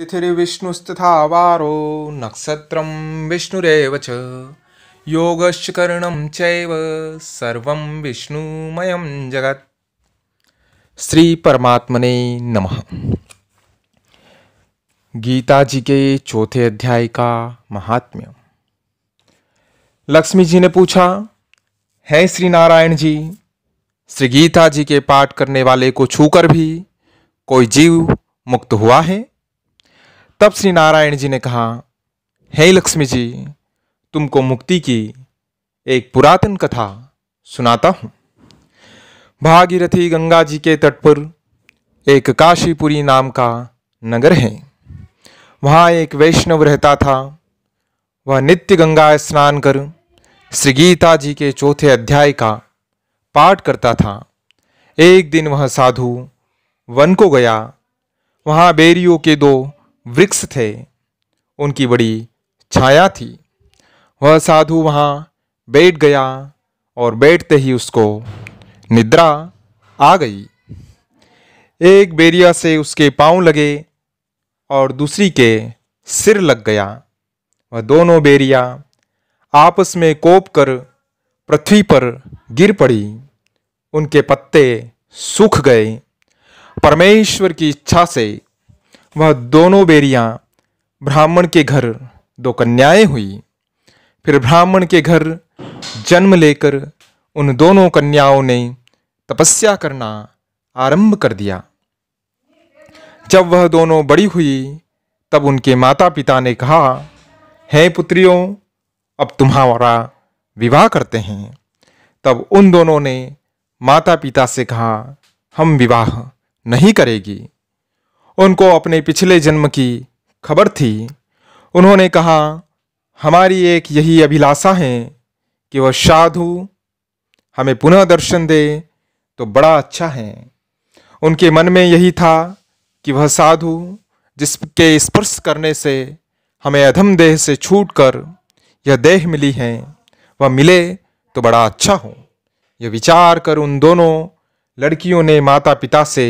तिथि वारो नक्षत्रं विष्णुरेव च योगश्च कर्णं चैव सर्वं विष्णुमयं जगत् श्री परमात्मने नमः गीता जी के चौथे अध्याय का महात्म्य लक्ष्मी जी ने पूछा है श्री नारायण जी श्री गीता जी के पाठ करने वाले को छूकर भी कोई जीव मुक्त हुआ है तब श्री नारायण जी ने कहा हे लक्ष्मी जी तुमको मुक्ति की एक पुरातन कथा सुनाता हूँ भागीरथी गंगा जी के तट पर एक काशीपुरी नाम का नगर है वहाँ एक वैष्णव रहता था वह नित्य गंगा स्नान कर श्री गीता जी के चौथे अध्याय का पाठ करता था एक दिन वह साधु वन को गया वहाँ बेरियों के दो वृक्ष थे उनकी बड़ी छाया थी वह साधु वहाँ बैठ गया और बैठते ही उसको निद्रा आ गई एक बेरिया से उसके पांव लगे और दूसरी के सिर लग गया वह दोनों बेरिया आपस में कोप कर पृथ्वी पर गिर पड़ी उनके पत्ते सूख गए परमेश्वर की इच्छा से वह दोनों बेरियां ब्राह्मण के घर दो कन्याएं हुई फिर ब्राह्मण के घर जन्म लेकर उन दोनों कन्याओं ने तपस्या करना आरंभ कर दिया जब वह दोनों बड़ी हुई तब उनके माता पिता ने कहा हे पुत्रियों अब तुम्हारा विवाह करते हैं तब उन दोनों ने माता पिता से कहा हम विवाह नहीं करेगी उनको अपने पिछले जन्म की खबर थी उन्होंने कहा हमारी एक यही अभिलाषा है कि वह साधु हमें पुनः दर्शन दे तो बड़ा अच्छा है उनके मन में यही था कि वह साधु जिसके स्पर्श करने से हमें अधम देह से छूट कर यह देह मिली है वह मिले तो बड़ा अच्छा हो यह विचार कर उन दोनों लड़कियों ने माता पिता से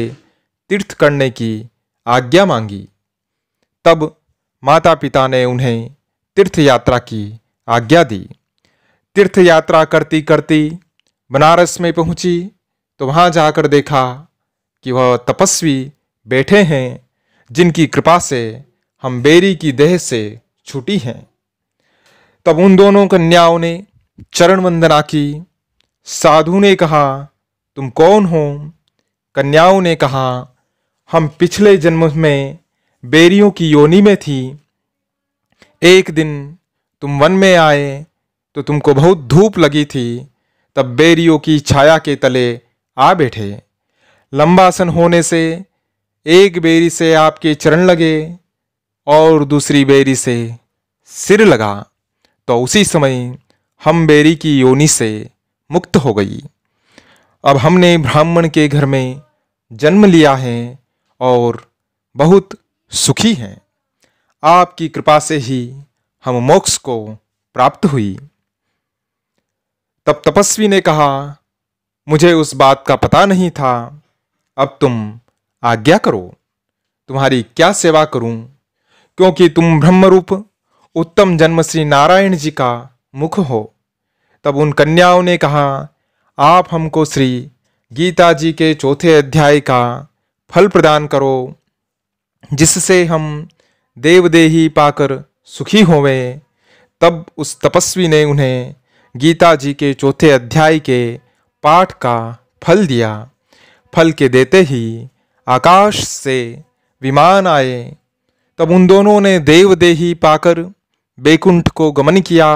तीर्थ करने की आज्ञा मांगी तब माता पिता ने उन्हें तीर्थ यात्रा की आज्ञा दी तीर्थ यात्रा करती करती बनारस में पहुंची तो वहाँ जाकर देखा कि वह तपस्वी बैठे हैं जिनकी कृपा से हम बेरी की देह से छुटी हैं तब उन दोनों कन्याओं ने चरण वंदना की साधु ने कहा तुम कौन हो कन्याओं ने कहा हम पिछले जन्म में बेरियों की योनी में थी एक दिन तुम वन में आए तो तुमको बहुत धूप लगी थी तब बेरियों की छाया के तले आ बैठे लंबासन होने से एक बेरी से आपके चरण लगे और दूसरी बेरी से सिर लगा तो उसी समय हम बेरी की योनि से मुक्त हो गई अब हमने ब्राह्मण के घर में जन्म लिया है और बहुत सुखी हैं आपकी कृपा से ही हम मोक्ष को प्राप्त हुई तब तपस्वी ने कहा मुझे उस बात का पता नहीं था अब तुम आज्ञा करो तुम्हारी क्या सेवा करूं क्योंकि तुम ब्रह्मरूप उत्तम जन्म श्री नारायण जी का मुख हो तब उन कन्याओं ने कहा आप हमको श्री गीता जी के चौथे अध्याय का फल प्रदान करो जिससे हम देवदेही पाकर सुखी होवें तब उस तपस्वी ने उन्हें गीता जी के चौथे अध्याय के पाठ का फल दिया फल के देते ही आकाश से विमान आए तब उन दोनों ने देवदेही पाकर बैकुंठ को गमन किया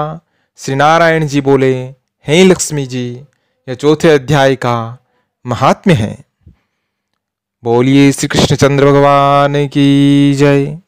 श्री नारायण जी बोले हे लक्ष्मी जी यह चौथे अध्याय का महात्म्य है बोलिए श्री कृष्णचंद्र भगवान की जय